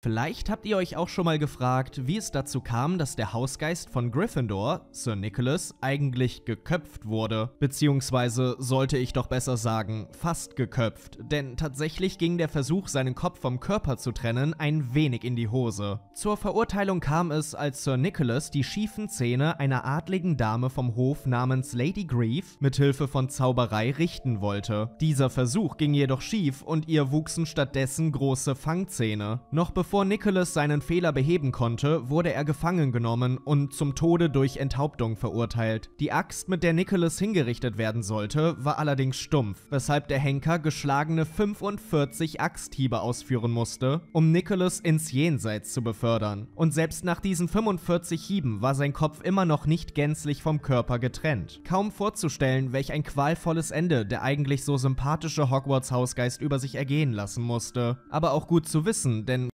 Vielleicht habt ihr euch auch schon mal gefragt, wie es dazu kam, dass der Hausgeist von Gryffindor, Sir Nicholas, eigentlich geköpft wurde. Beziehungsweise sollte ich doch besser sagen, fast geköpft, denn tatsächlich ging der Versuch, seinen Kopf vom Körper zu trennen, ein wenig in die Hose. Zur Verurteilung kam es, als Sir Nicholas die schiefen Zähne einer adligen Dame vom Hof namens Lady Grief mithilfe von Zauberei richten wollte. Dieser Versuch ging jedoch schief und ihr wuchsen stattdessen große Fangzähne. Noch bevor Bevor Nicholas seinen Fehler beheben konnte, wurde er gefangen genommen und zum Tode durch Enthauptung verurteilt. Die Axt, mit der Nicholas hingerichtet werden sollte, war allerdings stumpf, weshalb der Henker geschlagene 45 Axthiebe ausführen musste, um Nicholas ins Jenseits zu befördern. Und selbst nach diesen 45 Hieben war sein Kopf immer noch nicht gänzlich vom Körper getrennt. Kaum vorzustellen, welch ein qualvolles Ende der eigentlich so sympathische Hogwarts-Hausgeist über sich ergehen lassen musste. Aber auch gut zu wissen, denn